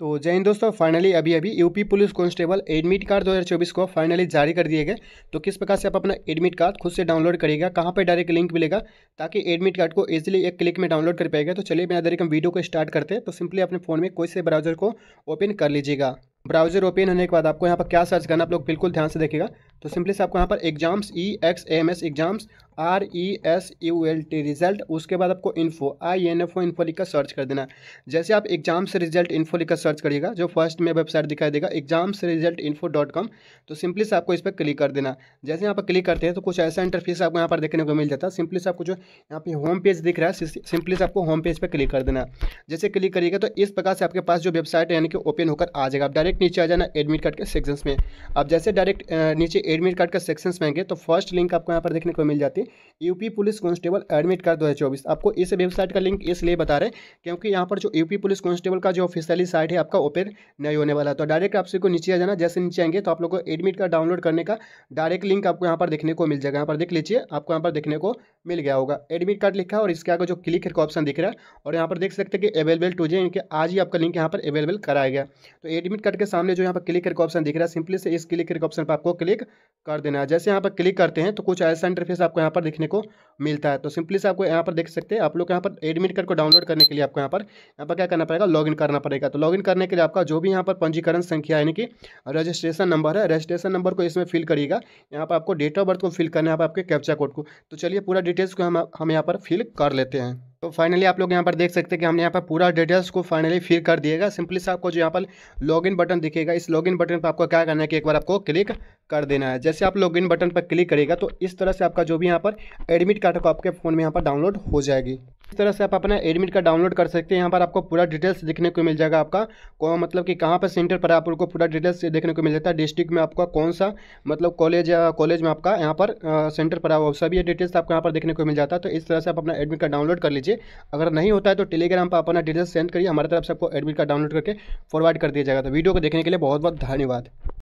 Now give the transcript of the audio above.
तो जय हिंद दोस्तों फाइनली अभी अभी UP police constable admit card 2024 को फाइनली जारी कर दिए गए तो किस प्रकार से आप अपना एडमिट कार्ड खुद से डाउनलोड करेगा कहाँ पे डायरेक्ट लिंक मिलेगा ताकि एडमिट कार्ड को इजीली एक क्लिक में डाउनलोड कर पाएगा तो चलिए बिना डायरेक्ट हम वीडियो को स्टार्ट करते हैं तो सिंपली अपने फ़ोन में कोई से ब्राउजर को ओपन कर लीजिएगा ब्राउजर ओपन होने के बाद आपको यहाँ पर क्या सर्च करना आप लोग बिल्कुल ध्यान से देखेगा तो सिंपली से आपको यहाँ पर exams E X M S exams R E S U L T result उसके बाद आपको info I N F O info लिखकर सर्च कर देना जैसे आप एग्जाम्स रिजल्ट इन्फो लिखकर सर्च करिएगा जो फर्स्ट में वेबसाइट दिखाई देगा exams result info dot com तो सिंपली से आपको इस पर क्लिक कर देना जैसे यहाँ पर क्लिक करते हैं तो कुछ ऐसा इंटरफेस आपको यहाँ पर देखने को मिल जाता है सिंपली से आपको जो यहाँ पे होम पेज दिख रहा है सिंपली से आपको होम पेज पर क्लिक कर देना जैसे क्लिक करिएगा तो इस प्रकार से आपके पास जो वेबसाइट है यानी कि ओपन होकर आ जाएगा आप डायरेक्ट डायरेक्ट नीचे आ जाना एडमिट कार्ड के सेक्शंस में अब जैसे डायरेक्ट नीचे एडमिट कार्ड का सेक्शंस में आएंगे तो फर्स्ट लिंक आपको यहाँ पर देखने को मिल जाती है UP police constable admit card 2024 आपको इस वेबसाइट का लिंक इसलिए बता रहे क्योंकि यहाँ पर जो यूपी पुलिस कांस्टेबल का जो ऑफिसियली साइट है आपका ओपन नहीं होने वाला तो डायरेक्ट आपसे को नीचे आ जाना जैसे नीचे आएंगे तो आप लोग को एडमिट कार्ड डाउनलोड करने का डायरेक्ट लिंक आपको यहाँ पर देखने को मिल जाएगा यहाँ पर देख लीजिए आपको यहाँ पर देखने को मिल गया होगा एडमिट कार्ड लिखा और इसके आगे जो क्लिक का ऑप्शन दिख रहा है और यहाँ पर देख सकते हैं कि अवेलेबल टू जे इनके आज ही आपका लिंक यहाँ पर अवेलेबल कराया गया तो एडमिट कार्ड के सामने जो यहाँ पर क्लिक करके ऑप्शन दिख रहा है सिंपली से इस क्लिक करके ऑप्शन पर आपको क्लिक कर देना है जैसे यहाँ पर क्लिक करते हैं तो कुछ ऐसा इंटरफेस आपको यहाँ पर देखने को मिलता है तो सिंपली से आपको यहाँ पर देख सकते हैं आप लोग यहाँ पर एडमिट कार्ड को डाउनलोड करने के लिए आपको यहाँ पर यहाँ पर क्या करना पड़ेगा लॉग करना पड़ेगा तो लॉग करने के लिए आपका जो भी यहाँ पर पंजीकरण संख्या यानी कि रजिस्ट्रेशन नंबर है रजिस्ट्रेशन नंबर को इसमें फिल करिएगा यहाँ पर आपको डेट ऑफ बर्थ को फिल करना है आपके कैप्चा कोड को तो चलिए पूरा डिटेल्स को हम हम यहाँ पर फिल कर लेते हैं तो फाइनली आप लोग यहाँ पर देख सकते हैं कि हमने यहाँ पर पूरा डिटेल्स को फाइनली फिर कर दिएगा सिंपली से आपको जो यहाँ पर लॉगिन बटन दिखेगा इस लॉगिन बटन पर आपको क्या करना है कि एक बार आपको क्लिक कर देना है जैसे आप लॉगिन बटन पर क्लिक करेगा तो इस तरह से आपका जो भी यहाँ पर एडमिट कार्ड को आपके फ़ोन में यहाँ पर डाउनलोड हो जाएगी इस तरह से आप अपना एडमिट कार्ड डाउनलोड कर सकते हैं यहाँ पर आपको पूरा डिटेल्स देखने को मिल जाएगा आपका कौन मतलब कि कहाँ पर सेंटर पर आप लोग को पूरा डिटेल्स देखने को मिल जाता है डिस्ट्रिक्ट में आपका कौन सा मतलब कॉलेज या कॉलेज में आपका यहाँ पर सेंटर पर आओ सभी डिटेल्स आपको यहाँ पर देखने को मिल जाता है तो इस तरह से आप अपना एडमिट कार्ड डाउनलोड कर लीजिए अगर नहीं होता है तो टेलीग्राम पर अपना डिटेल्स सेंड करिए हमारे तरफ से आपको एडमिट कार्ड डाउनलोड करके फॉरवर्ड कर दिया जाएगा तो वीडियो को देखने के लिए बहुत बहुत धन्यवाद